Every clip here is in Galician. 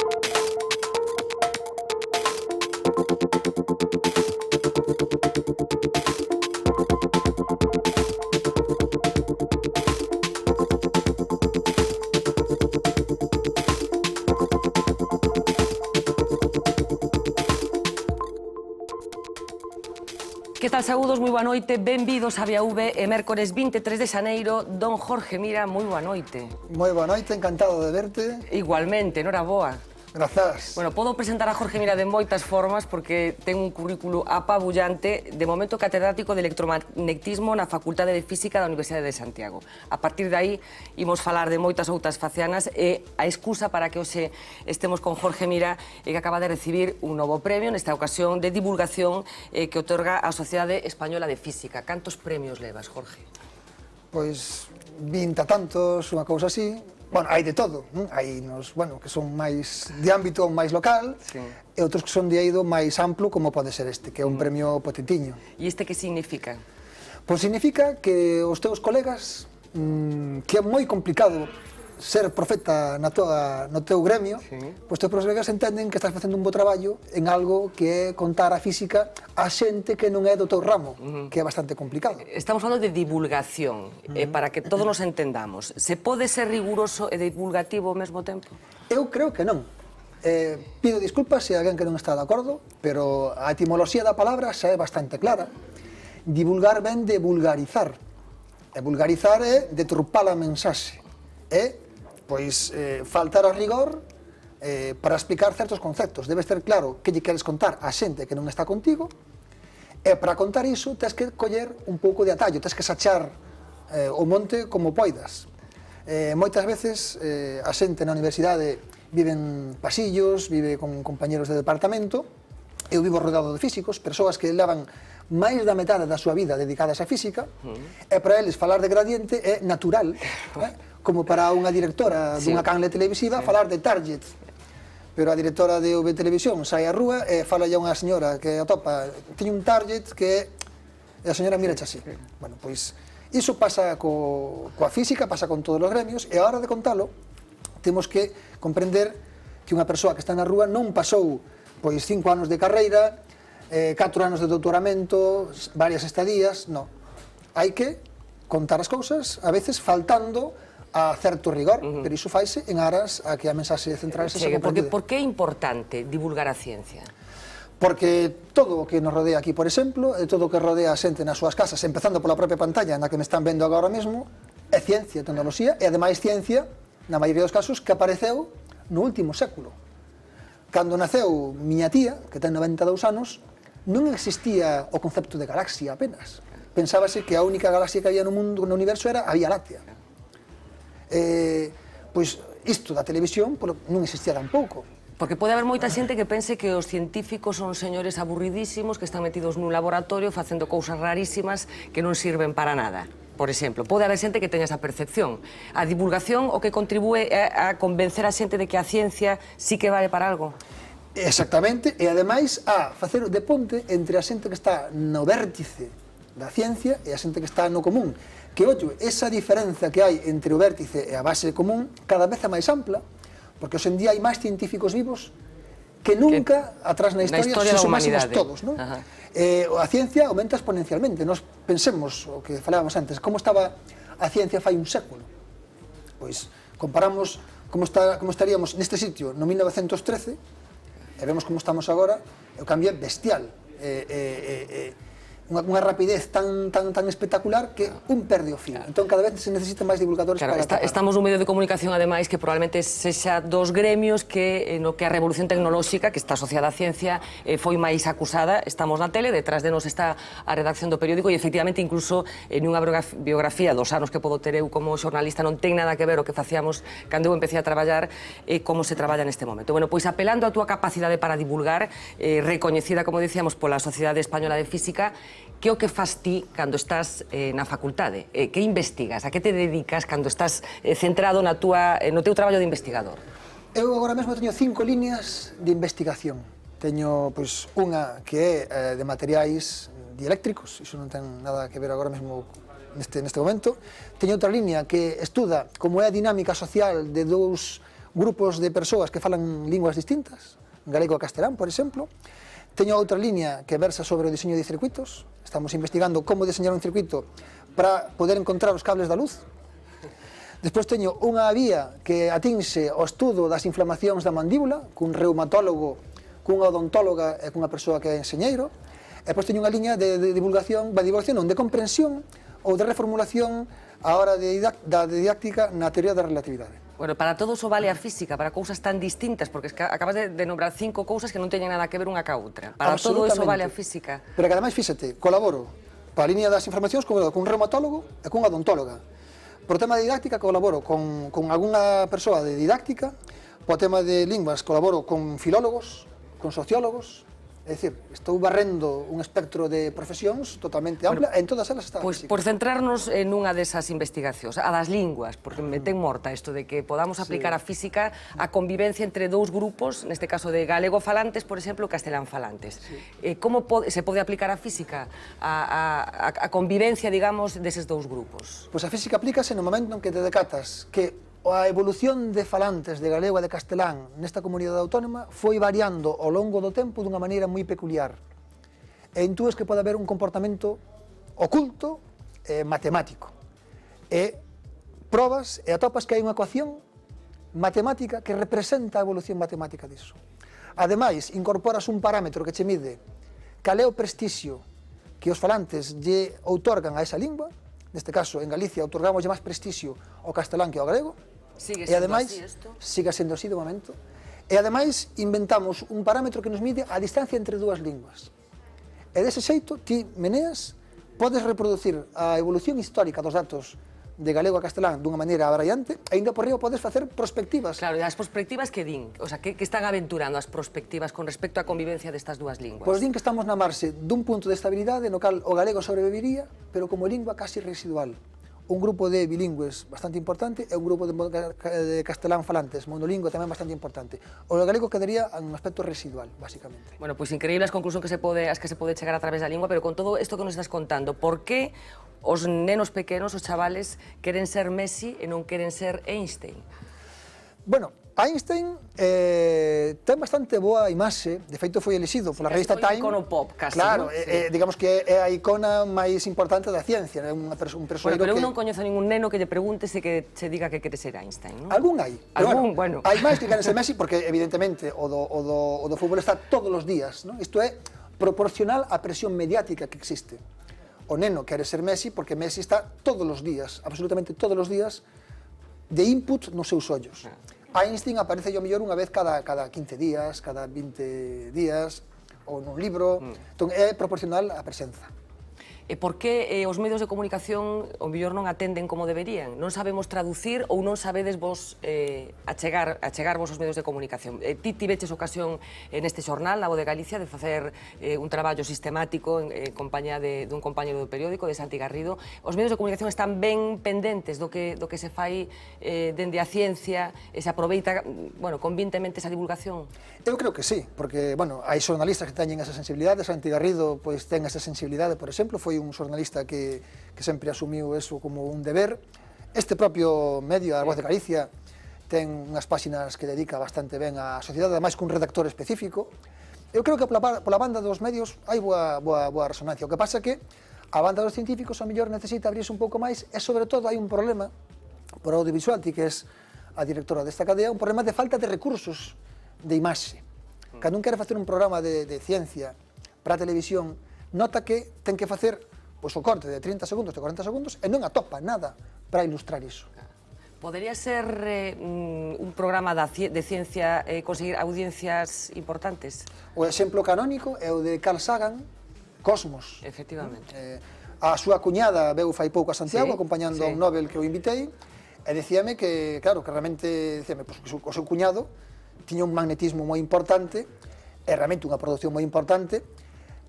you tal, muy Moi boa noite, benvidos a V e mércores 23 de Xaneiro. Don Jorge Mira, muy boa noite. Muy boa noite, encantado de verte. Igualmente, enhorabuena. Grazas. Bueno, podo presentar a Jorge Mira de moitas formas porque ten un currículo apabullante, de momento catedrático de electromagnetismo na Facultade de Física da Universidade de Santiago. A partir de aí imos falar de moitas outras facianas e a excusa para que hoxe estemos con Jorge Mira é que acaba de recibir un novo premio nesta ocasión de divulgación eh, que otorga a Sociedade Española de Física. Cantos premios levas, Jorge? Pois, vinta tantos, unha cousa así, Bueno, hai de todo, hein? hai nos, bueno, que son máis de ámbito máis local sí. e outros que son de eido máis amplo, como pode ser este, que é un mm. premio potentiño. E este que significa? Pois significa que os teus colegas, mmm, que é moi complicado ser profeta na toda, no teu gremio, sí. pois teus colegas entenden que estás facendo un bo traballo en algo que é contar a física a xente que non é do teu ramo, uh -huh. que é bastante complicado. Estamos falando de divulgación, uh -huh. eh, para que todos nos entendamos. Se pode ser riguroso e divulgativo ao mesmo tempo? Eu creo que non. Eh, pido disculpas se alguén que non está de acordo, pero a etimoloxía da palabra xa é bastante clara. Divulgar ben de vulgarizar. E vulgarizar é deturpar a mensaxe. É pois eh, faltar a rigor eh, para explicar certos conceptos. Debes ter claro que lle queres contar a xente que non está contigo, e para contar iso tens que coller un pouco de atallo, tens que sachar eh, o monte como poidas. Eh, moitas veces eh, a xente na universidade vive en pasillos, vive con compañeros de departamento, eu vivo rodeado de físicos, persoas que levan máis da metade da súa vida dedicadas á física, mm. e para eles falar de gradiente é natural. eh? como para unha directora sí. dunha canle televisiva sí. falar de Target. Pero a directora de OB Televisión sai á rúa e eh, fala a unha señora que atopa, tiñe un Target que e a señora mira así. Bueno, pois iso pasa co, coa física, pasa con todos os gremios e a hora de contalo temos que comprender que unha persoa que está na rúa non pasou pois cinco anos de carreira, eh, 4 anos de doutoramento, varias estadías, non Hai que contar as cousas, a veces faltando a certo rigor, uh -huh. pero iso faise en aras a que a mensaxe central se Chegue, porque, por que é importante divulgar a ciencia? Porque todo o que nos rodea aquí, por exemplo, e todo o que rodea a xente nas súas casas, empezando pola propia pantalla na que me están vendo agora mesmo, é ciencia, tecnoloxía, e ademais ciencia, na maioría dos casos, que apareceu no último século. Cando naceu miña tía, que ten 92 anos, non existía o concepto de galaxia apenas. Pensábase que a única galaxia que había no mundo, no universo, era a Vía Láctea eh, pois isto da televisión polo, non existía tampouco. Porque pode haber moita xente que pense que os científicos son señores aburridísimos que están metidos nun laboratorio facendo cousas rarísimas que non sirven para nada. Por exemplo, pode haber xente que teña esa percepción. A divulgación o que contribúe é a convencer a xente de que a ciencia sí que vale para algo. Exactamente, e ademais a facer de ponte entre a xente que está no vértice da ciencia e a xente que está no común. Que, ollo, esa diferenza que hai entre o vértice e a base común cada vez é máis ampla, porque hoxe en día hai máis científicos vivos que nunca que atrás na historia, na historia se sumásemos todos, non? Eh, a ciencia aumenta exponencialmente. Nos pensemos o que falábamos antes, como estaba a ciencia fai un século. Pois comparamos como está como estaríamos neste sitio no 1913 e vemos como estamos agora, o cambio é bestial. Eh, eh, eh, eh unha, unha rapidez tan tan tan espectacular que un perde o fin. Claro. Entón cada vez se necesitan máis divulgadores claro, para está, tapar. Estamos nun medio de comunicación ademais que probablemente sexa dos gremios que eh, no que a revolución tecnolóxica que está asociada á ciencia eh, foi máis acusada. Estamos na tele, detrás de nos está a redacción do periódico e efectivamente incluso en unha biografía dos anos que podo ter eu como xornalista non ten nada que ver o que facíamos cando eu empecé a traballar eh, como se traballa neste momento. Bueno, pois apelando a túa capacidade para divulgar eh, recoñecida, como decíamos, pola Sociedade Española de Física, que é o que faz ti cando estás eh, na facultade? Eh, que investigas? A que te dedicas cando estás eh, centrado na tua, eh, no teu traballo de investigador? Eu agora mesmo teño cinco líneas de investigación. Teño pois, unha que é eh, de materiais dieléctricos, iso non ten nada que ver agora mesmo neste, neste momento. Teño outra línea que estuda como é a dinámica social de dous grupos de persoas que falan linguas distintas, galego e castelán, por exemplo. Teño outra línea que versa sobre o diseño de circuitos, Estamos investigando como diseñar un circuito para poder encontrar os cables da luz. Despois teño unha vía que atinse ao estudo das inflamacións da mandíbula cun reumatólogo, cunha odontóloga e cunha persoa que é enxeñeiro. E depois teño unha liña de, de divulgación, de divulgación non, de comprensión ou de reformulación a hora de da didáctica na teoría da relatividade. Bueno, para todo eso vale a física, para cousas tan distintas, porque es que acabas de, de nombrar cinco cousas que non teñen nada que ver unha ca outra. Para todo eso vale a física. Pero que ademais, fíxate, colaboro para a línea das informacións con, con un reumatólogo e con odontóloga. Por tema de didáctica colaboro con, con algunha persoa de didáctica, por tema de linguas colaboro con filólogos, con sociólogos, É dicir, estou barrendo un espectro de profesións totalmente ampla bueno, en todas elas está. Pois pues, por centrarnos en unha desas investigacións, a das linguas, porque me ten morta isto de que podamos aplicar sí. a física a convivencia entre dous grupos, neste caso de galego falantes, por exemplo, castelán falantes. Sí. Eh, como po se pode aplicar a física a, a, a convivencia, digamos, deses dous grupos? Pois pues a física aplícase no momento en que te decatas que a evolución de falantes de galego e de castelán nesta comunidade autónoma foi variando ao longo do tempo dunha maneira moi peculiar. E intúes entón que pode haber un comportamento oculto e matemático. E probas e atopas que hai unha ecuación matemática que representa a evolución matemática disso. Ademais, incorporas un parámetro que che mide cal é o prestixio que os falantes lle outorgan a esa lingua, neste caso en Galicia outorgamos máis prestixio ao castelán que ao galego, Sigue e ademais, así Siga sendo así de momento. E ademais inventamos un parámetro que nos mide a distancia entre dúas linguas. E dese xeito ti meneas, podes reproducir a evolución histórica dos datos de galego a castelán dunha maneira abraiante, ainda por río podes facer prospectivas. Claro, e as prospectivas que din? O sea, que, que están aventurando as prospectivas con respecto á convivencia destas dúas linguas? Pois din que estamos na marxe dun punto de estabilidade no cal o galego sobreviviría, pero como lingua casi residual un grupo de bilingües bastante importante e un grupo de, de castelán falantes, monolingüe tamén bastante importante. O galego quedaría en un aspecto residual, basicamente. Bueno, pois pues, increíbles as conclusión que se pode, as que se pode chegar a través da lingua, pero con todo isto que nos estás contando, por que os nenos pequenos, os chavales, queren ser Messi e non queren ser Einstein? Bueno, Einstein eh, ten bastante boa imaxe, de feito foi elixido pola revista Time. Icono pop, casi. Claro, ¿no? eh, sí. Eh, digamos que é a icona máis importante da ciencia, é unha persoa un bueno, pero que... eu non coñezo ningún neno que lle pregunte se que che diga que quere ser Einstein, non? Algún hai. Pero Algún, bueno, bueno. Hai máis que quere ser Messi porque evidentemente o do, o do, o do fútbol está todos os días, non? Isto é proporcional á presión mediática que existe. O neno quere ser Messi porque Messi está todos os días, absolutamente todos os días, de input nos seus ollos. Ah. A Einstein aparece yo mellor unha vez cada, cada 15 días, cada 20 días, ou nun libro. Mm. Entón, é proporcional á presenza. E por que eh, os medios de comunicación o mellor non atenden como deberían? Non sabemos traducir ou non sabedes vos eh, achegar, achegar vos os medios de comunicación? Eh, ti tiveches ocasión en neste xornal, Lavo de Galicia, de facer eh, un traballo sistemático en eh, compañía de, dun compañero do periódico, de Santi Garrido. Os medios de comunicación están ben pendentes do que, do que se fai eh, dende a ciencia e se aproveita, bueno, convintemente esa divulgación? Eu creo que sí, porque, bueno, hai xornalistas que teñen esa sensibilidade, Santi Garrido, pois, ten esa sensibilidade, por exemplo, foi un xornalista que, que sempre asumiu eso como un deber. Este propio medio, a Voz de Galicia, ten unhas páxinas que dedica bastante ben á sociedade, ademais cun redactor específico. Eu creo que pola, pola banda dos medios hai boa, boa, boa resonancia. O que pasa que a banda dos científicos a mellor necesita abrirse un pouco máis e, sobre todo, hai un problema por audiovisual, ti que é a directora desta cadea, un problema de falta de recursos de imaxe. Cando un quere facer un programa de, de ciencia para a televisión, nota que ten que facer pois o corte de 30 segundos, de 40 segundos, e non atopa nada para ilustrar iso. Podería ser eh, mm, un programa da de ciencia eh, conseguir audiencias importantes? O exemplo canónico é o de Carl Sagan, Cosmos. Efectivamente. Eh, a súa cuñada veu fai pouco a Santiago, sí, acompañando sí. a un Nobel que o invitei, e decíame que, claro, que realmente, decíame, pois, pues, que o seu cuñado tiña un magnetismo moi importante, é realmente unha produción moi importante,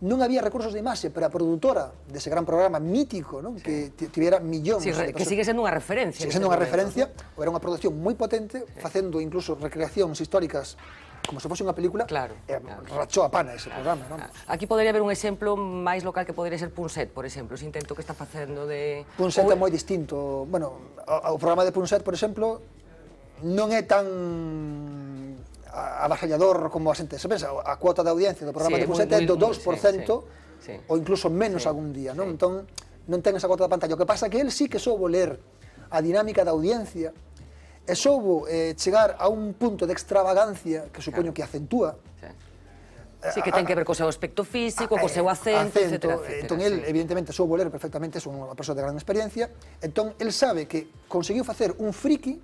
non había recursos de imaxe para a produtora dese gran programa mítico, non? Sí. Que tivera millóns sí, Que sigue sendo unha referencia. Sigue sendo unha referencia, ¿no? era unha producción moi potente, sí. facendo incluso recreacións históricas como se fose unha película, claro, eh, claro. rachou a pana ese claro, programa. Claro. Aquí podería haber un exemplo máis local que podría ser Punset, por exemplo, ese intento que está facendo de... Punset é moi distinto. Bueno, o, o programa de Punset, por exemplo, non é tan a, abaxallador como a xente se pensa, a cuota de audiencia do programa sí, de Fusete é do 2%, sí, sí, sí. ou incluso menos sí, algún día, non? Sí. Entón, non ten esa cuota de pantalla. O que pasa é que el sí que soubo ler a dinámica da audiencia e soubo eh, chegar a un punto de extravagancia que supoño claro. que acentúa, sí. Sí, que ah, ten ah, que ver co seu aspecto físico, ah, co seu acento, eh, acento etcétera, eh, etcétera. Entón, el, sí. evidentemente, sou bolero perfectamente, son unha persoa de gran experiencia, entón, el sabe que conseguiu facer un friki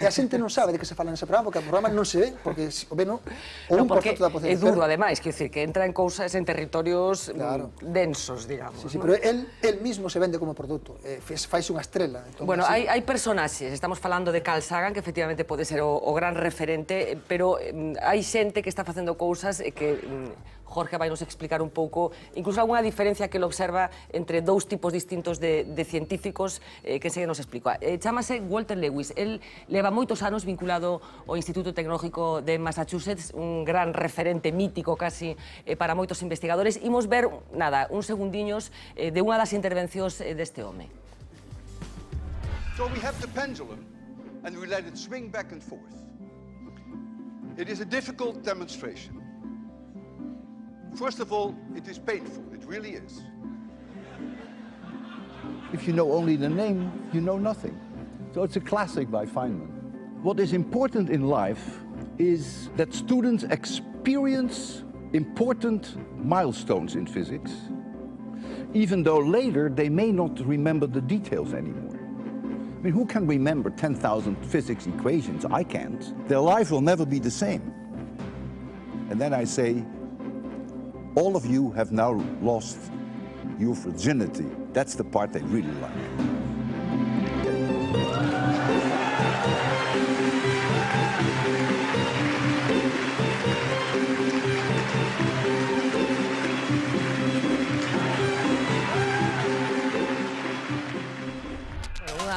e a xente non sabe de que se fala nese programa, porque o programa non se ve, porque o ve non, o no, un porcento da potencia. É duro, pero... ademais, que decir, que entra en cousas en territorios mm, claro. densos, digamos. Sí, sí, ¿no? pero el, el mismo se vende como produto, eh, fais unha estrela. Entón, bueno, hai, hai personaxes, estamos falando de Carl Sagan, que efectivamente pode ser o, o gran referente, pero eh, hai xente que está facendo cousas eh, que mm, Jorge va a nos explicar un poco, incluso alguna diferencia que él observa entre dos tipos distintos de, científicos eh, que se nos explica. Eh, chámase Walter Lewis, Él lleva muchos años vinculado al Instituto Tecnológico de Massachusetts, un gran referente mítico casi eh, para muchos investigadores. a ver, nada, un segundiños de una de las intervenciones de este hombre. It First of all, it is painful. It really is. If you know only the name, you know nothing. So it's a classic by Feynman. What is important in life is that students experience important milestones in physics, even though later they may not remember the details anymore. I mean, who can remember 10,000 physics equations? I can't. Their life will never be the same. And then I say, all of you have now lost your virginity. That's the part they really like.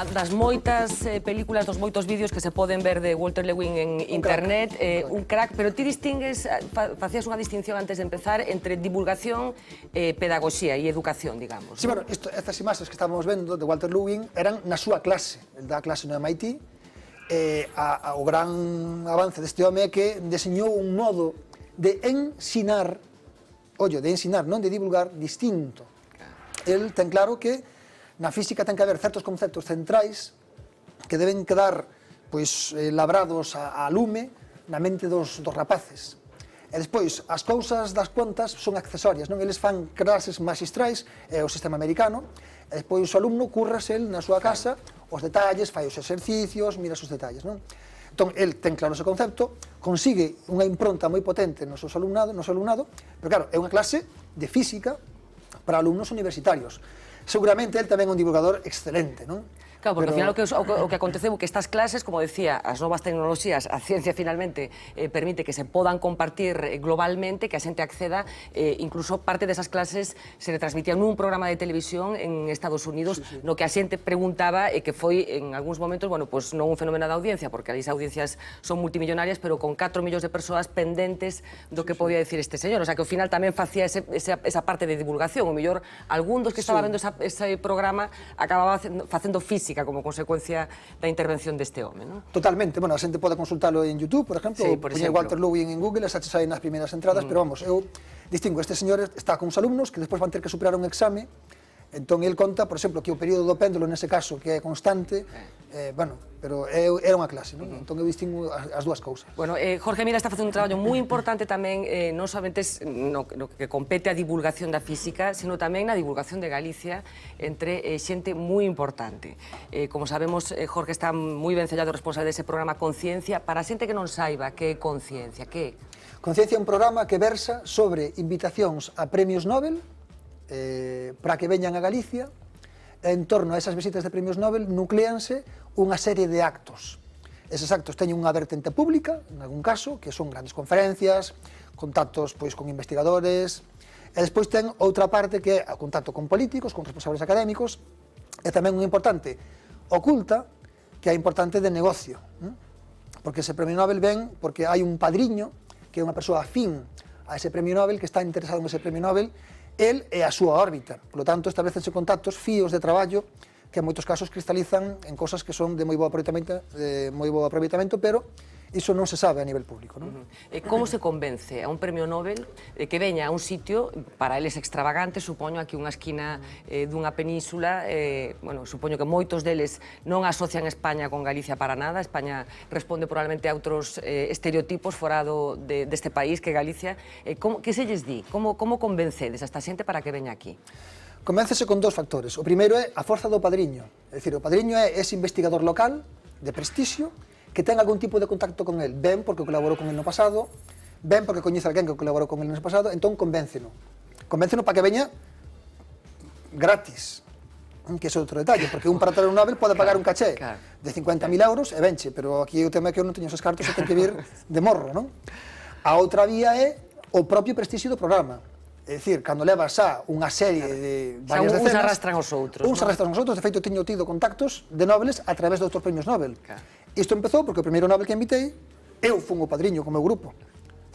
unha das moitas eh, películas, dos moitos vídeos que se poden ver de Walter Lewin en un internet, eh, crack. Eh, un crack, pero ti distingues, eh, facías unha distinción antes de empezar entre divulgación, eh, pedagogía e educación, digamos. Sí, ¿no? bueno, isto, estas imaxes que estábamos vendo de Walter Lewin eran na súa clase, da clase no MIT, eh, a, a, o gran avance deste home é que deseñou un modo de ensinar, ollo, de ensinar, non de divulgar, distinto. El ten claro que Na física ten que haber certos conceptos centrais que deben quedar pois, eh, labrados a, a lume na mente dos, dos rapaces. E despois, as cousas das contas son accesorias, non? Eles fan clases magistrais, eh, o sistema americano, e despois o alumno currase el na súa casa os detalles, fai os exercicios, mira os detalles, non? Entón, el ten claro ese concepto, consigue unha impronta moi potente no seu alumnado, no seu alumnado pero claro, é unha clase de física para alumnos universitarios. seguramente él también es un divulgador excelente, ¿no? Claro, porque al final lo que, que acontece es que estas clases, como decía, las nuevas tecnologías, a ciencia finalmente eh, permite que se puedan compartir eh, globalmente, que a gente acceda, eh, incluso parte de esas clases se le en un programa de televisión en Estados Unidos, lo que a gente preguntaba que fue en algunos momentos, bueno, pues no un fenómeno de audiencia, porque esas audiencias son multimillonarias, pero con 4 millones de pendientes de lo que podía decir este señor. O sea, que al final también hacía esa, parte de divulgación. O mejor, algún que estaba viendo ese programa acababa haciendo física física como consecuencia da intervención deste home, non? Totalmente, bueno, a xente pode consultalo en YouTube, por exemplo, sí, por poñer Walter Lewin en Google, xa che saen as primeiras entradas, mm. pero vamos, eu distingo, este señor está cuns alumnos que despois van ter que superar un exame Entón, el conta, por exemplo, que o período do péndulo, nese caso, que é constante, eh, bueno, pero é, era unha clase, non? Entón, eu distingo as, as dúas cousas. Bueno, eh, Jorge Mira está facendo un traballo moi importante tamén, eh, non somente no, no que compete a divulgación da física, sino tamén na divulgación de Galicia entre eh, xente moi importante. Eh, como sabemos, eh, Jorge está moi ben sellado responsable dese programa Conciencia. Para a xente que non saiba que é conciencia, que é? Conciencia é un programa que versa sobre invitacións a premios Nobel, eh, para que veñan a Galicia, en torno a esas visitas de premios Nobel nucleanse unha serie de actos. Eses actos teñen unha vertente pública, en algún caso, que son grandes conferencias, contactos pois con investigadores, e despois ten outra parte que é o contacto con políticos, con responsables académicos, e tamén unha importante oculta, que é importante de negocio. Né? Porque ese premio Nobel ven porque hai un padriño que é unha persoa afín a ese premio Nobel, que está interesado en ese premio Nobel, el e a súa órbita. Por lo tanto, establecense contactos, fíos de traballo, que en moitos casos cristalizan en cosas que son de moi bo aproveitamento, de moi bo aproveitamento pero iso non se sabe a nivel público. Non? E como se convence a un premio Nobel de eh, que veña a un sitio, para eles extravagante, supoño aquí unha esquina eh, dunha península, eh, bueno, supoño que moitos deles non asocian España con Galicia para nada, España responde probablemente a outros eh, estereotipos fora do, de, deste país que Galicia. Eh, como, que se lles di? Como, como convencedes a esta xente para que veña aquí? Convéncese con dous factores. O primeiro é a forza do padriño. É dicir, o padriño é ese investigador local de prestixio que ten algún tipo de contacto con el, ben porque colaborou con el no pasado, ben porque coñece alguén que colaborou con el no pasado, entón convénceno. Convénceno para que veña gratis, eh, que é outro detalle, porque un para traer un Nobel pode pagar un caché de 50.000 euros e venche, pero aquí o tema é que eu non teño esos cartos e ten que vir de morro, non? A outra vía é o propio prestixio do programa. É dicir, cando levas a unha serie de varias decenas... Uns arrastran os outros. Uns arrastran os outros, de feito teño tido contactos de Nobeles a través de outros premios Nobel. Isto empezou porque o primeiro Nobel que invitei, eu fun o padriño co meu grupo.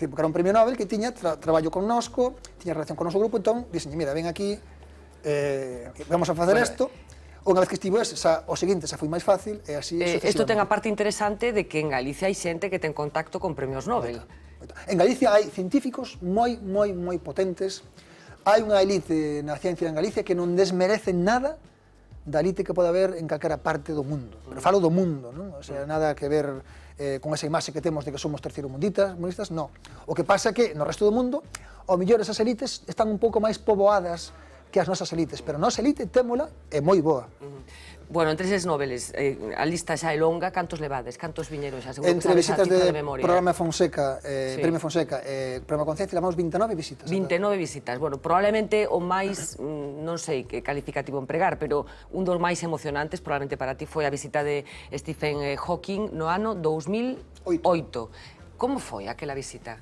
Porque era un premio Nobel que tiña tra traballo connosco, tiña relación con o noso grupo, entón, dixen, mira, ven aquí, eh, vamos a facer isto. Bueno, Unha vez que estivo ese, xa, o seguinte xa foi máis fácil e así eh, Isto ten a parte interesante de que en Galicia hai xente que ten contacto con premios Nobel. Pois pois en Galicia hai científicos moi, moi, moi potentes. Hai unha elite na ciencia en Galicia que non desmerece nada da elite que pode haber en calquera parte do mundo. Pero falo do mundo, non? O sea, nada que ver eh, con esa imaxe que temos de que somos terceiro munditas, munditas, non. O que pasa é que no resto do mundo, ao millor esas elites están un pouco máis poboadas que as nosas elites, pero a nosa elite témola é moi boa. Bueno, entre eses noveles, eh, a lista xa é longa, cantos levades, cantos viñeros, xa? Seguro Entre que visitas de, de memoria. programa Fonseca, eh, sí. Premio Fonseca, eh, programa Conciencia, levamos 29 visitas. 29 visitas, bueno, probablemente o máis, mm, non sei que calificativo empregar, pero un dos máis emocionantes probablemente para ti foi a visita de Stephen eh, Hawking no ano 2008. Oito. Como foi aquela visita?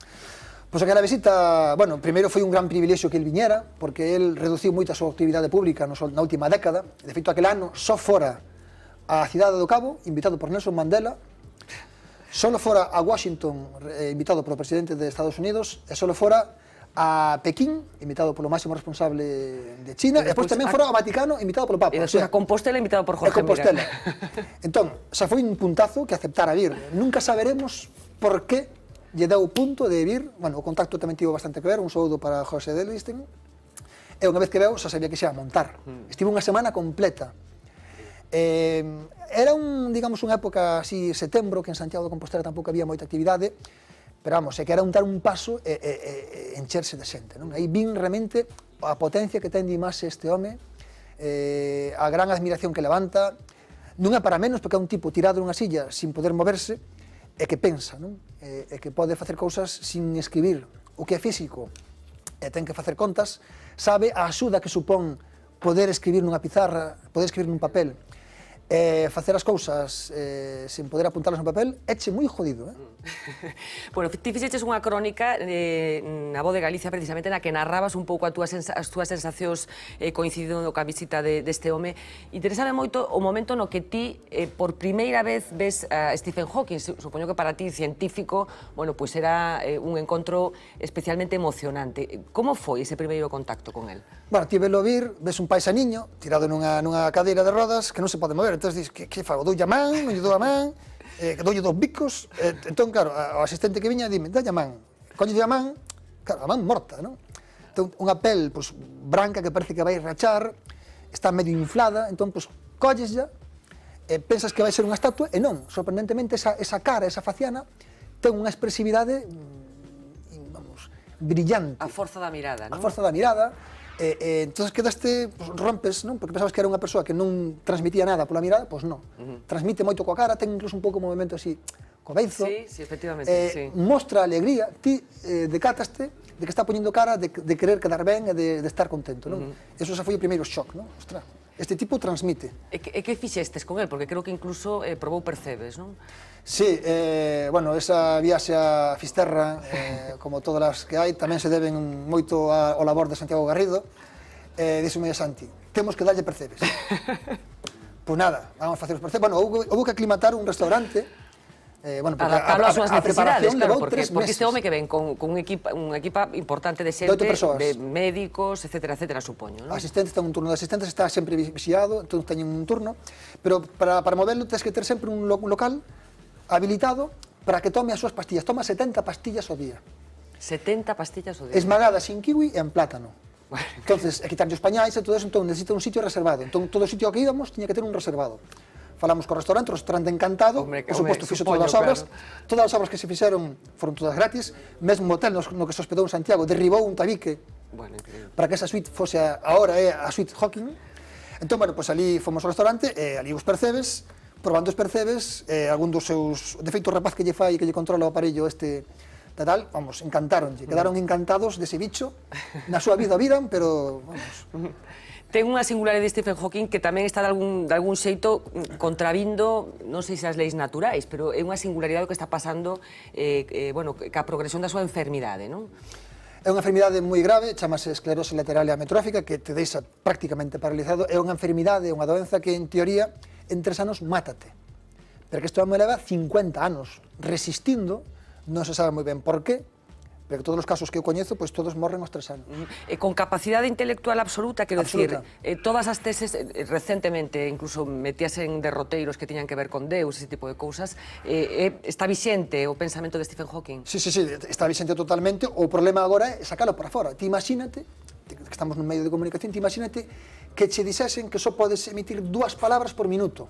Pois aquela visita, bueno, primeiro foi un gran privilexio que el viñera, porque el reduciu moita a súa actividade pública na última década. De feito, aquel ano, só fora a cidade do Cabo, invitado por Nelson Mandela, só fora a Washington, eh, invitado polo presidente de Estados Unidos, e só fora a Pekín, invitado polo máximo responsable de China, e depois tamén fora ao Vaticano, invitado polo Papa. E depois o sea, a Compostela, invitado por Jorge Compostela. Miranda. entón, xa foi un puntazo que aceptara vir. Nunca saberemos por que lle dá o punto de vir, bueno, o contacto tamén tivo bastante que ver, un saúdo para José Listing, e unha vez que veu, xa sabía que xa a montar. Mm. Estive unha semana completa. Eh, era un, digamos, unha época así, setembro, que en Santiago de Compostela tampouco había moita actividade, pero vamos, é que era un dar un paso e, e, e encherse de xente, non? Aí vin realmente a potencia que ten de imaxe este home, eh, a gran admiración que levanta, non é para menos, porque é un tipo tirado nunha silla sin poder moverse, é que pensa, non? É, é que pode facer cousas sin escribir. O que é físico e ten que facer contas, sabe a axuda que supón poder escribir nunha pizarra, poder escribir nun papel, eh, facer as cousas eh, sen poder apuntarlas no papel eche moi jodido. Eh? bueno, ti fixeches unha crónica eh, na Voz de Galicia precisamente na que narrabas un pouco a túa as túas sensacións eh, coincidindo coa visita de, deste home. Interesame moito o momento no que ti eh, por primeira vez ves a Stephen Hawking. Supoño que para ti, científico, bueno, pues era eh, un encontro especialmente emocionante. Como foi ese primeiro contacto con él? Bueno, ti velo vir, ves un paisaniño tirado nunha, nunha cadeira de rodas que non se pode mover, entón dis, que, que fago, doulle a man, non lle dou a man, eh, doulle dos bicos, eh, entón, claro, o asistente que viña dime, dalle a man, coño a man, claro, a man morta, non? Entón, unha pel, pois, pues, branca que parece que vai rachar, está medio inflada, entón, pois, pues, colleslla, eh, pensas que vai ser unha estatua, e non, sorprendentemente, esa, esa cara, esa faciana, ten unha expresividade, mm, vamos, brillante. A forza da mirada, non? A forza da mirada, eh, eh, entón quedaste, pues, rompes, non? Porque pensabas que era unha persoa que non transmitía nada pola mirada, pois pues non. Uh -huh. Transmite moito coa cara, ten incluso un pouco movimento así, co beizo. Sí, sí, efectivamente, eh, sí. Mostra alegría, ti eh, decataste de que está poñendo cara de, de querer quedar ben e de, de estar contento, non? Uh -huh. Eso xa foi o primeiro shock, non? Ostras, Este tipo transmite. E que, e que fixestes con el? Porque creo que incluso eh, probou percebes, non? Sí, eh, bueno, esa viaxe a Fisterra, eh, como todas as que hai, tamén se deben moito a, ao labor de Santiago Garrido. Eh, Díxome a Santi, temos que darlle percebes. pois pues nada, vamos facer os percebes. Bueno, houve, houve que aclimatar un restaurante Eh, bueno, porque Adaptarlo a, a, a súas necesidades, claro, porque, tres porque este home que ven con, con un equipa, un equipa importante de xente, de médicos, etcétera, etcétera, supoño, ¿no? Asistentes, ten un turno de asistentes, está sempre vixiado, entón teñen un turno, pero para, para modelo tens que ter sempre un, lo, un local habilitado para que tome as súas pastillas. Toma 70 pastillas ao día. 70 pastillas ao día. Esmagadas sin kiwi e en plátano. Bueno. Entonces, e quitarlle os pañais e todo eso, entón necesita un sitio reservado. Entón, todo sitio que íbamos tiña que ter un reservado falamos co restaurante, o restaurante encantado, hombre, que, por suposto fixo todas as obras, claro. todas as obras que se fixeron foron todas gratis, mesmo o hotel no, no que se hospedou en Santiago derribou un tabique bueno, para que esa suite fose a, ahora é a suite Hawking. Entón, bueno, pois pues, ali fomos ao restaurante, e eh, ali os percebes, probando os percebes, eh, algún dos seus, de feito o rapaz que lle fai, que lle controla o aparello este, da tal, vamos, encantaronlle, mm. quedaron encantados dese bicho, na súa vida viran, pero, vamos... Ten unha singularidade de Stephen Hawking que tamén está de algún, de algún xeito mm, contravindo, non sei se as leis naturais, pero é unha singularidade que está pasando eh, eh, bueno, ca progresión da súa enfermidade, non? É unha enfermidade moi grave, chamase esclerose lateral e amiotrófica, que te deixa prácticamente paralizado. É unha enfermidade, unha doenza que, en teoría, en tres anos, mátate. Pero que isto me leva 50 anos resistindo, non se sabe moi ben por qué, pero todos os casos que eu coñezo, pois todos morren aos tres anos. Mm, e eh, con capacidade intelectual absoluta, quero absoluta. decir, eh, todas as teses eh, recentemente, incluso metías en derroteiros que tiñan que ver con Deus, ese tipo de cousas, eh, eh, está vixente o pensamento de Stephen Hawking? Sí, sí, sí, está vixente totalmente, o problema agora é sacalo para fora. Ti imagínate que estamos nun medio de comunicación, ti imagínate que che disesen que só podes emitir dúas palabras por minuto.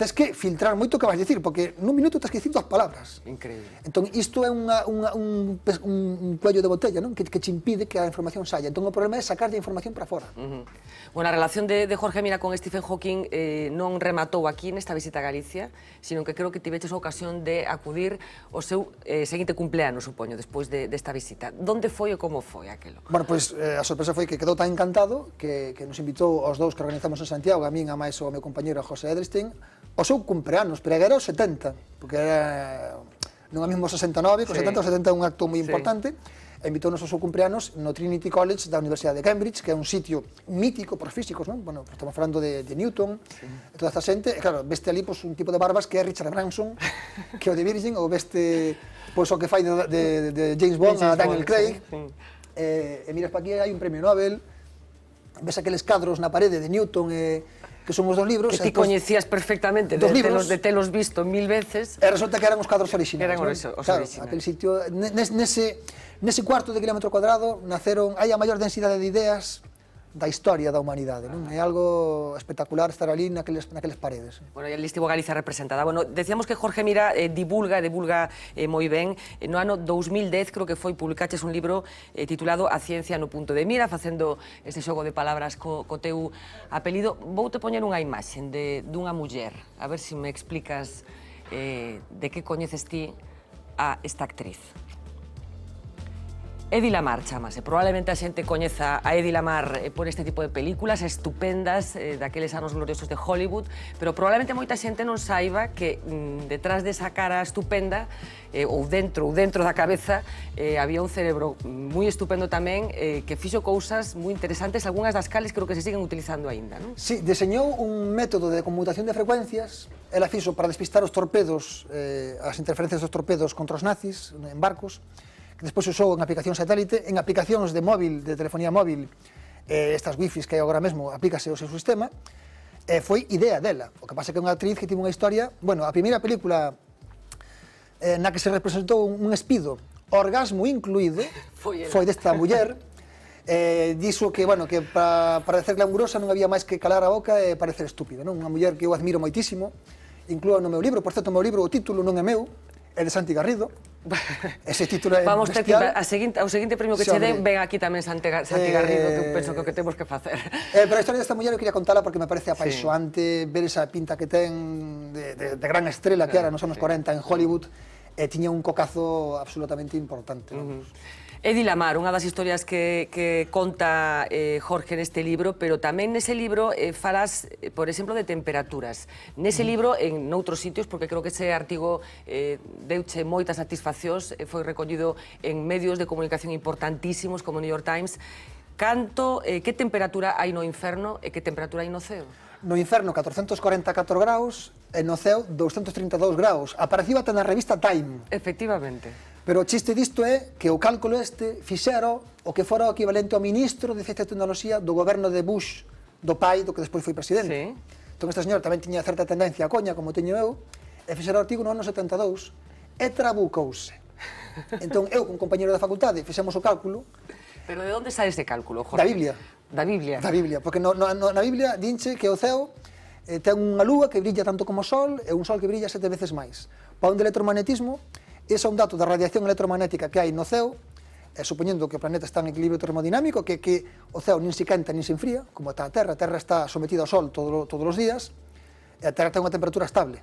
Tens que filtrar moito que vais dicir, porque nun minuto tens que dicir dúas palabras. Increíble. Entón, isto é unha, unha, un, un, un cuello de botella, non? Que, que te impide que a información saia. Entón, o problema é sacar a información para fora. Uh -huh. Bueno, a relación de, de Jorge Mira con Stephen Hawking eh, non rematou aquí nesta visita a Galicia, sino que creo que tiveches a ocasión de acudir ao seu eh, seguinte cumpleano, supoño, despois de, desta de visita. Donde foi e como foi aquilo? Bueno, pois pues, eh, a sorpresa foi que quedou tan encantado que, que nos invitou aos dous que organizamos en Santiago, a min, a máis o meu compañero José Edelstein, o seu cumpleanos, pero era o 70, porque era non é mesmo 69, que o sí. 70 o 70 é un acto moi importante, sí. invitou ao seu cumpleanos no Trinity College da Universidade de Cambridge, que é un sitio mítico por físicos, non? Bueno, estamos falando de, de Newton, sí. e toda esta xente, e claro, veste ali pois, un tipo de barbas que é Richard Branson, que é o de Virgin, ou veste pois, o que fai de, de, de James Bond James a Daniel Bond, Craig, sí, sí. E, eh, e miras para aquí, hai un premio Nobel, ves aqueles cadros na parede de Newton e... Eh, que son os dos libros. Que ti coñecías perfectamente, dos de, libros, de, telos, de telos visto mil veces. E resulta que eran os cadros originais. Eran os, os claro, originais. Aquel sitio, nese, nese cuarto de kilómetro cuadrado naceron, hai a maior densidade de ideas da historia da humanidade, non? É algo espectacular estar ali naqueles, naqueles paredes. Bueno, e el Listivo Galicia representada. Bueno, decíamos que Jorge Mira eh, divulga, divulga eh, moi ben. Eh, no ano 2010, creo que foi, publicaches un libro eh, titulado A ciencia no punto de mira, facendo este xogo de palabras co, co teu apelido. Vou te poñer unha imaxe de, dunha muller, a ver se si me explicas eh, de que coñeces ti a esta actriz. Eddie Lamar chamase. Eh. Probablemente a xente coñeza a Eddie Lamar eh, por este tipo de películas estupendas eh, daqueles anos gloriosos de Hollywood, pero probablemente moita xente non saiba que mm, detrás desa cara estupenda eh, ou dentro ou dentro da cabeza eh, había un cerebro moi estupendo tamén eh, que fixo cousas moi interesantes, algunhas das cales creo que se siguen utilizando aínda, non? Sí, deseñou un método de conmutación de frecuencias ela fixo para despistar os torpedos, eh, as interferencias dos torpedos contra os nazis en barcos, despois usou en aplicación satélite, en aplicacións de móvil, de telefonía móvil, eh, estas wifis que hai agora mesmo aplícase o seu sistema, eh, foi idea dela. O que pasa é que é unha actriz que tivo unha historia... Bueno, a primeira película eh, na que se representou un espido, orgasmo incluído, foi, foi desta muller, eh, dixo que, bueno, que para parecer glamurosa non había máis que calar a boca e parecer estúpida, non? Unha muller que eu admiro moitísimo, incluo no meu libro, por certo, o meu libro, o título non é meu, de Santi Garrido. Ese título é Vamos ter a seguinte, ao seguinte premio que che den ven aquí tamén Santi, Santi eh, Garrido, que penso que o que temos que facer. Eh, pero a historia desta muller eu quería contala porque me parece apaixoante sí. ver esa pinta que ten de, de, de gran estrela que era eh, nos anos sí. 40 en Hollywood e tiña un cocazo absolutamente importante. Uh -huh. ¿no? Edi Lamar, unha das historias que, que conta eh, Jorge neste libro, pero tamén nese libro eh, falas, eh, por exemplo, de temperaturas. Nese mm. libro, en noutros sitios, porque creo que ese artigo eh, deuche moitas satisfaccións, eh, foi recollido en medios de comunicación importantísimos como New York Times, canto, eh, que temperatura hai no inferno e que temperatura hai no ceo? No inferno 444 graus e no ceo 232 graus. Apareciba até na revista Time. Efectivamente. Pero o chiste disto é que o cálculo este fixero o que fora o equivalente ao ministro de Ciencia e Tecnoloxía do goberno de Bush, do pai do que despois foi presidente. Sí. Entón, esta señora tamén tiña certa tendencia a coña, como teño eu, e fixera o artigo no ano 72 e trabucouse. Entón, eu, con compañero da facultade, fixemos o cálculo. Pero de onde sai ese cálculo, Jorge? Da Biblia. Da Biblia. Da Biblia, porque no, no, na Biblia dinche que o ceo eh, ten unha lúa que brilla tanto como o sol e un sol que brilla sete veces máis. Pa un electromagnetismo, Ese é un dato da radiación electromagnética que hai no ceo, e supoñendo que o planeta está en equilibrio termodinámico, que, que o ceo nin se quenta nin se enfría, como está a Terra, a Terra está sometida ao Sol todo, todos os días, e a Terra ten unha temperatura estable.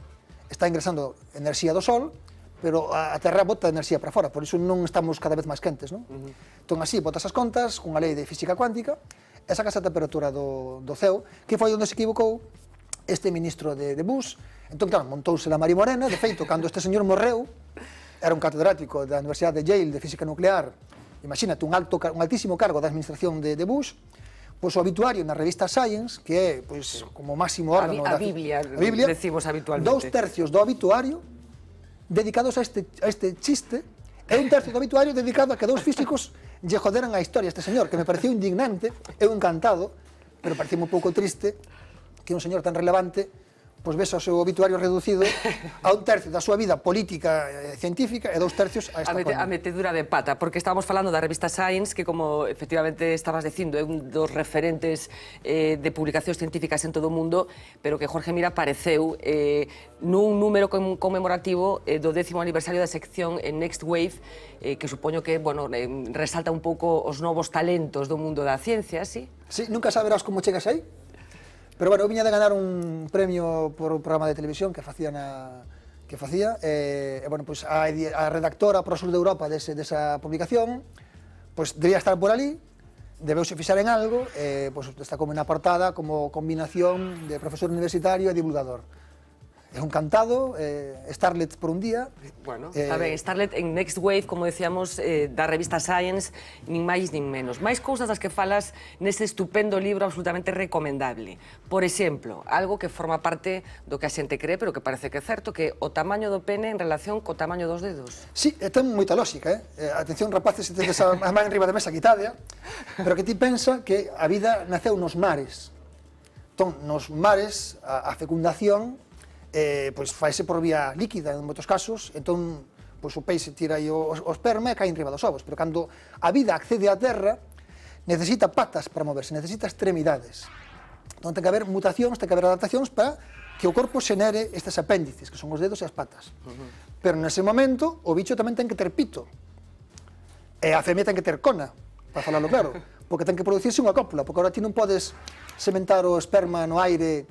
Está ingresando enerxía do Sol, pero a, a Terra bota enerxía para fora, por iso non estamos cada vez máis quentes, non? Uh -huh. Entón, así, botas as contas, cunha lei de física cuántica, e sacas a temperatura do, do ceo, que foi onde se equivocou este ministro de, de Bush, entón, claro, montouse la Mari Morena, de feito, cando este señor morreu, era un catedrático da Universidade de Yale de Física Nuclear, imagínate, un, alto, un altísimo cargo da administración de, de Bush, pois o habituario na revista Science, que é pois, como máximo órgano... A, a, Biblia, da, a Biblia, decimos habitualmente. Dous tercios do habituario dedicados a este, a este chiste e un tercio do habituario dedicado a que dous físicos lle joderan a historia a este señor, que me pareceu indignante, eu encantado, pero pareceu un pouco triste que un señor tan relevante pois ves o seu obituario reducido a un tercio da súa vida política e eh, científica e dous tercios a esta a, mete, a metedura de pata, porque estábamos falando da revista Science, que como efectivamente estabas dicindo, é un dos referentes eh, de publicacións científicas en todo o mundo, pero que Jorge Mira apareceu eh, nun número conmemorativo eh, do décimo aniversario da sección en eh, Next Wave, eh, que supoño que bueno, eh, resalta un pouco os novos talentos do mundo da ciencia, sí? Sí, nunca saberás como chegas aí, Pero bueno, eu viña de ganar un premio por un programa de televisión que facía na que facía, e, eh, e bueno, pois a, a redactora para o sur de Europa dese, desa publicación, pois debía estar por ali, debeuse fixar en algo, e, eh, pois está como na portada como combinación de profesor universitario e divulgador é un cantado, eh, Starlet por un día. Bueno, eh, a ver, Starlet en Next Wave, como decíamos, eh, da revista Science, nin máis nin menos. Máis cousas das que falas nese estupendo libro absolutamente recomendable. Por exemplo, algo que forma parte do que a xente cree, pero que parece que é certo, que o tamaño do pene en relación co tamaño dos dedos. Sí, ten moita lógica, ¿eh? eh? Atención, rapaces, se tedes a, a man riba da mesa quitadea. ¿eh? pero que ti pensa que a vida naceu nos mares. Entón, nos mares, a, a fecundación eh, pois faese por vía líquida en moitos casos, entón pois o peixe tira aí o, o esperma e cae en riba dos ovos, pero cando a vida accede á terra, necesita patas para moverse, necesita extremidades. Entón ten que haber mutacións, ten que haber adaptacións para que o corpo xenere estes apéndices, que son os dedos e as patas. Uh -huh. Pero nese momento, o bicho tamén ten que ter pito. E a femia ten que ter cona, para falarlo claro, porque ten que producirse unha cópula, porque agora ti non podes sementar o esperma no aire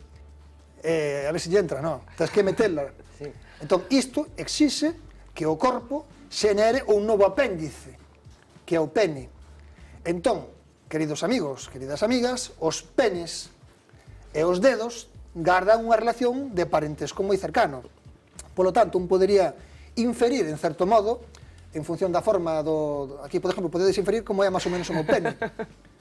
eh, a ver se lle entra, non? Tens que metela. sí. Entón, isto exixe que o corpo xenere un novo apéndice, que é o pene. Entón, queridos amigos, queridas amigas, os penes e os dedos gardan unha relación de parentesco moi cercano. Polo tanto, un podería inferir, en certo modo, en función da forma do... Aquí, por exemplo, podedes inferir como é máis ou menos o meu pene.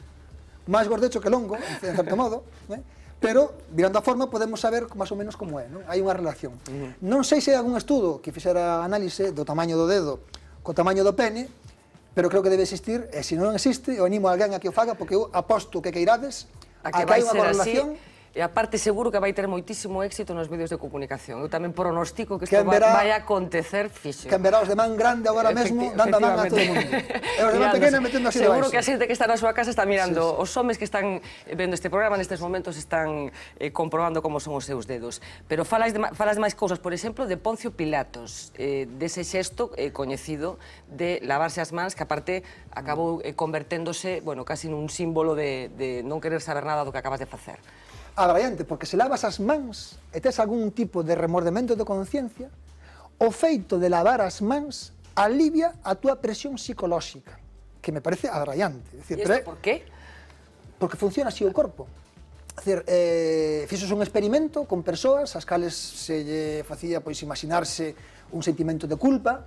máis gordecho que longo, en certo modo. Eh? pero mirando a forma podemos saber máis ou menos como é, non? Hai unha relación. Uh -huh. Non sei se hai algún estudo que fixera análise do tamaño do dedo co tamaño do pene, pero creo que debe existir, e se non existe, eu animo a alguén a que o faga, porque eu aposto que queirades a que, a que vai hai unha correlación así E aparte seguro que vai ter moitísimo éxito nos medios de comunicación. Eu tamén pronostico que isto vai, vai acontecer fixo. Canberá os de man grande agora mesmo dando a man a todo o mundo. E os de man pequena metendo así Seguro que a xente que está na súa casa está mirando sí, sí. os homes que están vendo este programa nestes momentos están eh, comprobando como son os seus dedos. Pero falas de, falas de máis cousas, por exemplo, de Poncio Pilatos, eh, dese xesto eh, coñecido de lavarse as mans, que aparte acabou eh, converténdose, bueno, casi nun símbolo de, de non querer saber nada do que acabas de facer abraiante, porque se lavas as mans e tes algún tipo de remordemento de conciencia, o feito de lavar as mans alivia a túa presión psicolóxica, que me parece abraiante. Decir, e isto por qué? Porque funciona así o corpo. Dicir, eh, fixos un experimento con persoas as cales se lle facía pois imaginarse un sentimento de culpa,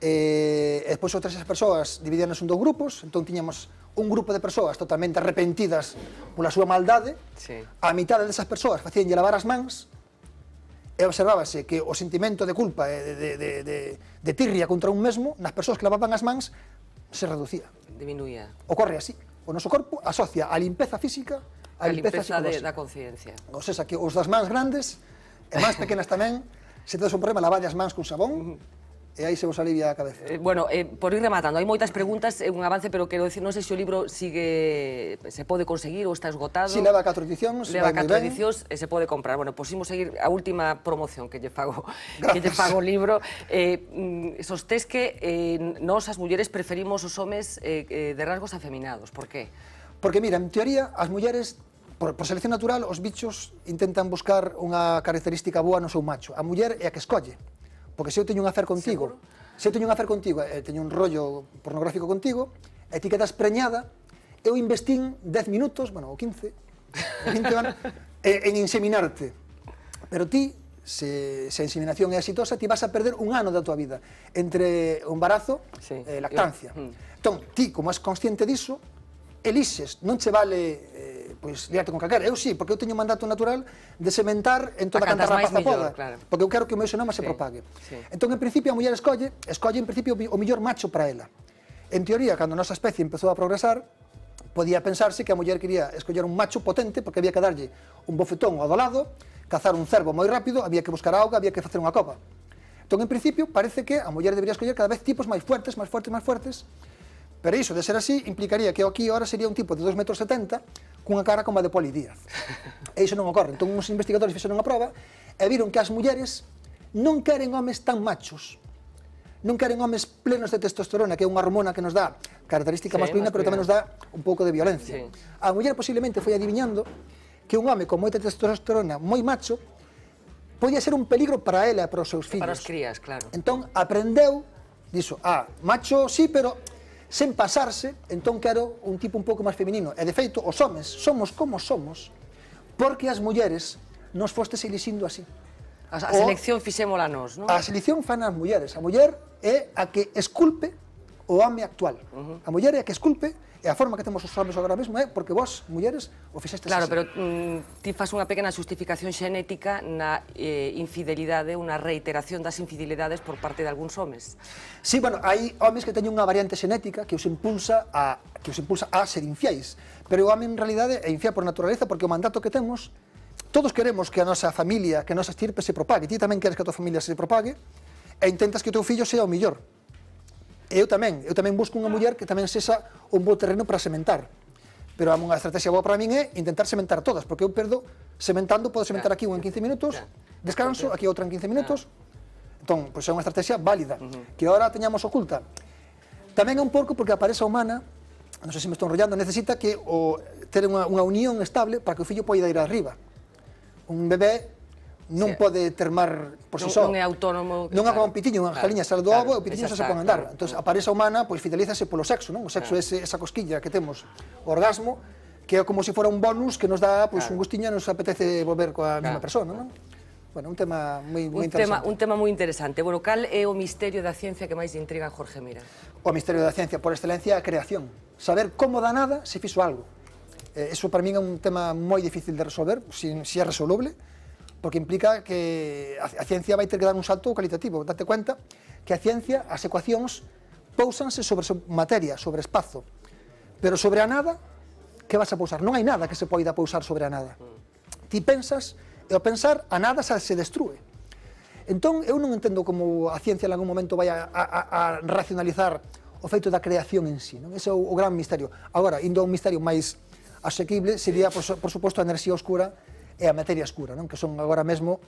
eh, e despois outras esas persoas dividíanos en dos grupos, entón tiñamos un grupo de persoas totalmente arrepentidas pola súa maldade, sí. a mitade desas persoas facíanlle lavar as mans, e observábase que o sentimento de culpa e de, de, de, de tirria contra un mesmo nas persoas que lavaban as mans se reducía. Diminuía. Ocorre así. O noso corpo asocia a limpeza física a, a limpeza, limpeza de, da conciencia. O sea, que os das mans grandes e máis pequenas tamén se tedes un problema, lavade as mans con sabón, e aí se vos alivia a cabeza. Eh, bueno, eh, por ir rematando, hai moitas preguntas, é un avance, pero quero decir, non sei se o libro sigue, se pode conseguir ou está esgotado. Si, leva catro edicións, leva vai catro edicións e se pode comprar. Bueno, pois imos seguir a última promoción que lle fago, Gracias. que lle fago o libro. Eh, mm, sostés que eh, nos, as mulleres preferimos os homes eh, eh, de rasgos afeminados, por que? Porque, mira, en teoría, as mulleres por, por selección natural, os bichos intentan buscar unha característica boa no seu macho. A muller é a que escolle. Porque se eu teño un afer contigo, Seguro? se eu teño un afer contigo, e eh, teño un rollo pornográfico contigo, e ti quedas preñada, eu investín 10 minutos, bueno, o 15, o 20 anos, en inseminarte. Pero ti, se, se a inseminación é exitosa, ti vas a perder un ano da tua vida entre o embarazo sí. e eh, lactancia. Yo, mm. Entón, ti, como és consciente diso, elixes, non che vale pois liarte con calquera. Eu sí, porque eu teño un mandato natural de sementar en toda a canta da poda, claro. porque eu quero que o meu xenoma sí, se propague. Sí. Entón, en principio, a muller escolle, escolle en principio o millor macho para ela. En teoría, cando a nosa especie empezou a progresar, podía pensarse que a muller quería escoller un macho potente porque había que darlle un bofetón ao do lado, cazar un cervo moi rápido, había que buscar auga, había que facer unha copa. Entón, en principio, parece que a muller debería escoller cada vez tipos máis fuertes, máis fuertes, máis fuertes, pero iso, de ser así, implicaría que aquí ahora sería un tipo de 2,70 metros cunha cara como a de Poli Díaz. E iso non ocorre. Entón, uns investigadores fixeron a prova e viron que as mulleres non queren homes tan machos, non queren homes plenos de testosterona, que é unha hormona que nos dá característica sí, masculina, pero tamén nos dá un pouco de violencia. Sí. A muller posiblemente foi adivinhando que un home con moita testosterona, moi macho, podía ser un peligro para ela e para os seus filhos. Para as crías, claro. Entón, aprendeu, dixo, ah, macho sí, pero sen pasarse, entón quero un tipo un pouco máis feminino. E de feito, os homes somos como somos, porque as mulleres nos fostes elixindo así. A, a selección fixémola nos, non? A selección fan as mulleres. A muller é a que esculpe o home actual. Uh -huh. A muller é a que esculpe E a forma que temos os homens agora mesmo é porque vos, mulleres, o fixestes Claro, así. pero mm, ti faz unha pequena justificación xenética na eh, infidelidade, unha reiteración das infidelidades por parte de algúns homes. Sí, bueno, hai homes que teñen unha variante xenética que os impulsa a que os impulsa a ser infiais, Pero o home, en realidade, é infiel por naturaleza porque o mandato que temos todos queremos que a nosa familia, que a nosa estirpe se propague. Ti tamén queres que a tua familia se propague e intentas que o teu fillo sea o millor eu tamén, eu tamén busco unha muller que tamén sexa un bo terreno para sementar. Pero a unha estrategia boa para min é intentar sementar todas, porque eu perdo sementando, podo sementar aquí unha en 15 minutos, descanso, aquí outra en 15 minutos. Entón, pois é unha estrategia válida, que agora teñamos oculta. Tamén é un porco porque a pareza humana, non sei se me estou enrollando, necesita que o ter unha, unha unión estable para que o fillo poida ir arriba. Un bebé non sí. pode termar por si só. Non é autónomo. Non é como un pitiño, unha jaliña claro, sale do claro, ovo e o pitiño xa se pon andar. entón, a pareza humana pois fidelízase polo sexo, non? O sexo claro. é esa cosquilla que temos, o orgasmo, que é como se si fora un bonus que nos dá pois claro. un gustiño e nos apetece volver coa claro. mesma persona, non? Bueno, un tema moi, moi un interesante. Tema, un tema moi interesante. Bueno, cal é o misterio da ciencia que máis intriga a Jorge Mira? O misterio da ciencia, por excelencia, é a creación. Saber como da nada se fixo algo. Eh, eso para min é un tema moi difícil de resolver, se si, si é resoluble, porque implica que a ciencia vai ter que dar un salto cualitativo. Date cuenta que a ciencia, as ecuacións, pousanse sobre materia, sobre espazo, pero sobre a nada, que vas a pousar? Non hai nada que se poida pousar sobre a nada. Ti pensas, e ao pensar, a nada se destrue. Entón, eu non entendo como a ciencia en algún momento vai a, a, a racionalizar o feito da creación en sí. Non? Ese é o, o gran misterio. Agora, indo a un misterio máis asequible, sería, por, por suposto, a enerxía oscura e a materia escura, non? que son agora mesmo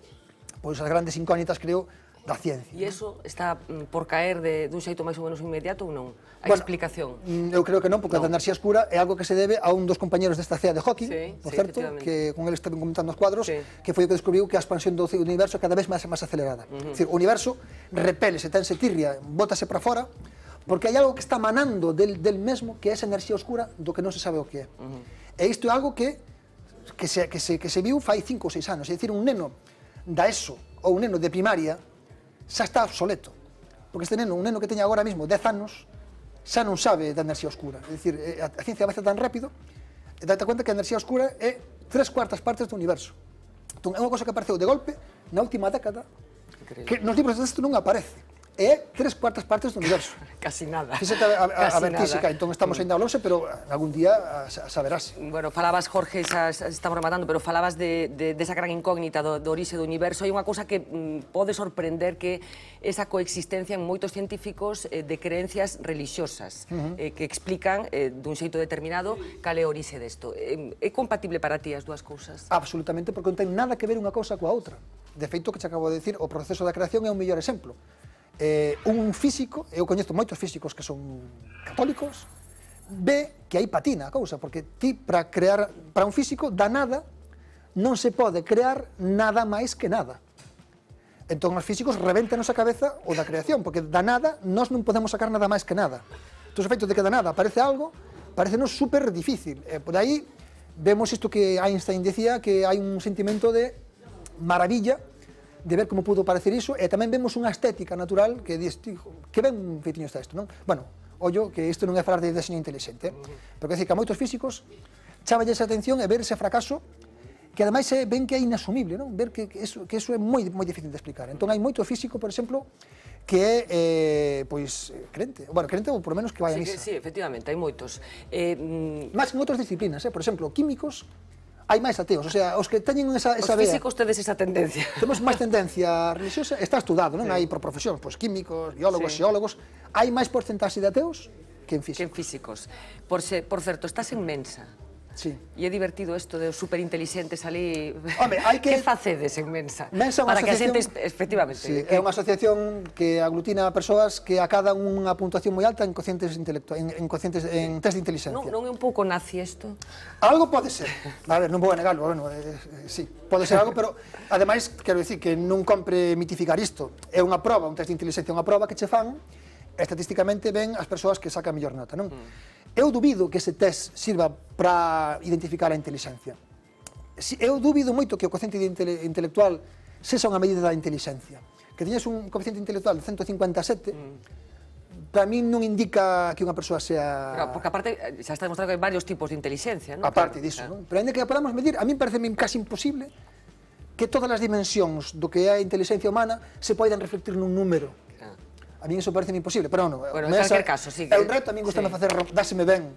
pois as grandes incógnitas, creo, da ciencia. E iso está mm, por caer de, dun xeito máis ou menos inmediato ou non? A bueno, explicación? Mm, eu creo que non, porque non. a enerxía escura é algo que se debe a un dos compañeros desta CEA de Hawking, sí, por sí, certo, que con ele estaban comentando os cuadros, sí. que foi o que descubriu que a expansión do universo é cada vez máis máis acelerada. Uh -huh. Decir, o universo repele, se tense tirria, bótase para fora, porque hai algo que está manando del, del mesmo que é esa enerxía oscura do que non se sabe o que é. Uh -huh. E isto é algo que que se, que se, que se viu fai cinco ou seis anos. É dicir, un neno da ESO ou un neno de primaria xa está obsoleto. Porque este neno, un neno que teña agora mesmo 10 anos, xa non sabe da enerxía oscura. É dicir, eh, a, a ciencia avanza tan rápido, e date cuenta que a enerxía oscura é tres cuartas partes do universo. Entón, é unha cosa que apareceu de golpe na última década, Increíble. que nos libros de texto non aparece é tres cuartas partes do universo. Casi nada. Fíxate a, a, a, a ver tísica, entón estamos ainda ao pero algún día saberás. Bueno, falabas, Jorge, xa, estamos rematando, pero falabas de, de, desa gran incógnita do, do orixe do universo. Hai unha cousa que mm, pode sorprender que esa coexistencia en moitos científicos eh, de creencias religiosas uh -huh. eh, que explican eh, dun xeito determinado cal é o orixe desto. Eh, é compatible para ti as dúas cousas? Absolutamente, porque non ten nada que ver unha cousa coa outra. De feito, que te acabo de dicir, o proceso da creación é un mellor exemplo eh, un físico, eu coñezo moitos físicos que son católicos, ve que hai patina a cousa, porque ti para crear para un físico da nada non se pode crear nada máis que nada. Entón os físicos reventan a cabeza o da creación, porque da nada nós non podemos sacar nada máis que nada. Entón o feito de que da nada aparece algo, non super difícil. E por aí vemos isto que Einstein decía que hai un sentimento de maravilla de ver como pudo parecer iso, e tamén vemos unha estética natural que dis, que ben feitinho está isto, non? Bueno, ollo que isto non é falar de deseño inteligente, eh? pero é decir que a moitos físicos cháballe esa atención e ver ese fracaso que ademais é ben que é inasumible, non? Ver que, que, eso, que eso é moi moi difícil de explicar. Entón hai moito físico, por exemplo, que é eh, pois crente, bueno, crente ou por menos que vai a misa. Sí, sí efectivamente, hai moitos. Eh, máis que en outras disciplinas, eh? por exemplo, químicos hai máis ateos, o sea, os que teñen esa, esa os vea... Os físicos tedes esa tendencia. Temos máis tendencia religiosa, está estudado, non? Sí. Hai por profesión, pois químicos, biólogos, sí. xeólogos, hai máis porcentaxe de ateos que en físicos. Que en físicos. Por, se, por certo, estás en mensa. Sí. E é divertido isto de superintelixentes ali... Home, hai que... que facedes en Mensa? Mensa Para asociación... que a xente, efectivamente... Sí, É unha asociación que aglutina a persoas que acadan unha puntuación moi alta en cocientes intelectual, en, en, cocientes, en test de inteligencia. Non, non é un pouco nazi isto? Algo pode ser. A ver, non vou a negarlo, bueno, eh, eh, sí, pode ser algo, pero ademais, quero dicir que non compre mitificar isto. É unha proba, un test de inteligencia, unha proba que che fan, estatísticamente ven as persoas que sacan mellor nota, non? Mm eu dubido que ese test sirva para identificar a inteligencia. Eu dubido moito que o cociente intele intelectual sexa unha medida da inteligencia. Que teñas un coeficiente intelectual de 157, mm para min non indica que unha persoa sea... Pero, porque aparte eh, xa está demostrado que hai varios tipos de inteligencia, non? Aparte claro, disso, claro. non? Pero ainda que a podamos medir, a min parece casi imposible que todas as dimensións do que é a inteligencia humana se poidan reflectir nun número. A mí iso parece imposible, pero bueno, bueno en esa, caso, sí, é un reto, a mí gustame sí. facer, dáseme ben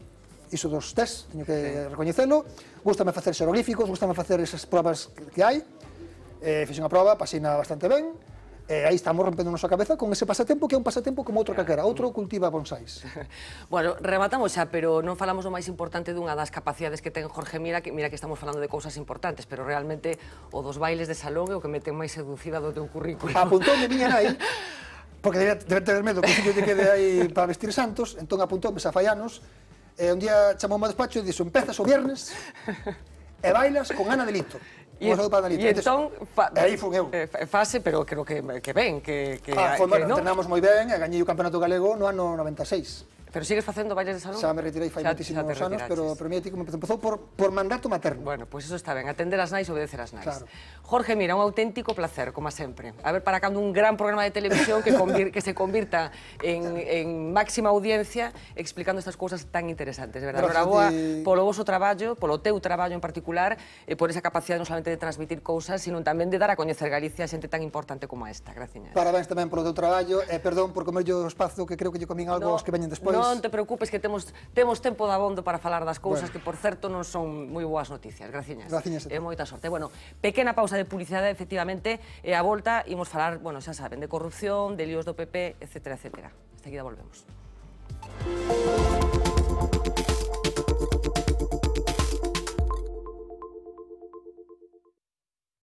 iso dos test, teño que sí. recoñecelo, gustame facer xerográficos, gustame facer esas probas que, hai, eh, fixe unha proba, pasina bastante ben, eh, aí estamos rompendo a nosa cabeza con ese pasatempo que é un pasatempo como outro calquera, outro cultiva bonsais. bueno, rematamos xa, pero non falamos o máis importante dunha das capacidades que ten Jorge Mira, que mira que estamos falando de cousas importantes, pero realmente o dos bailes de salón é o que me ten máis seducida do teu currículo. Apuntoume miña nai porque debe, debe ter medo que o quede aí para vestir santos, entón apuntoume a Faianos, e un día chamou ao despacho e dixo, empezas o viernes e bailas con Ana Delito. E, e entón, fa, aí fun eu. Eh, fase, pero creo que, que ben, que, que, ah, foi, que bueno, no. entrenamos moi ben e gañei o Campeonato Galego no ano 96. Pero sigues haciendo bailes de salón? Ya me retiré fai xa, años, pero, primero ti como por, por mandato materno. Bueno, pues eso está bien, atender las nais, obedecer las nais. Jorge, mira, un auténtico placer, como siempre. A ver, para acá, un gran programa de televisión que, que se convierta en, máxima audiencia explicando estas cosas tan interesantes, verdad? por ti... polo vosso por lo teu trabajo en particular, eh, por esa capacidad no solamente de transmitir cosas, sino también de dar a conocer Galicia a gente tan importante como esta. Gracias. Parabéns también por teu trabajo. E perdón por comer yo o que creo que yo comí algo que veñen después. Pues no te preocupes que tenemos tiempo de abondo para falar de las cosas que, por cierto, no son muy buenas noticias. Gracias. Gracias a eh, suerte. Bueno, pequeña pausa de publicidad, efectivamente, a e a volta a hablar, bueno, ya saben, de corrupción, de líos do PP, etcétera, etcétera. Hasta aquí volvemos.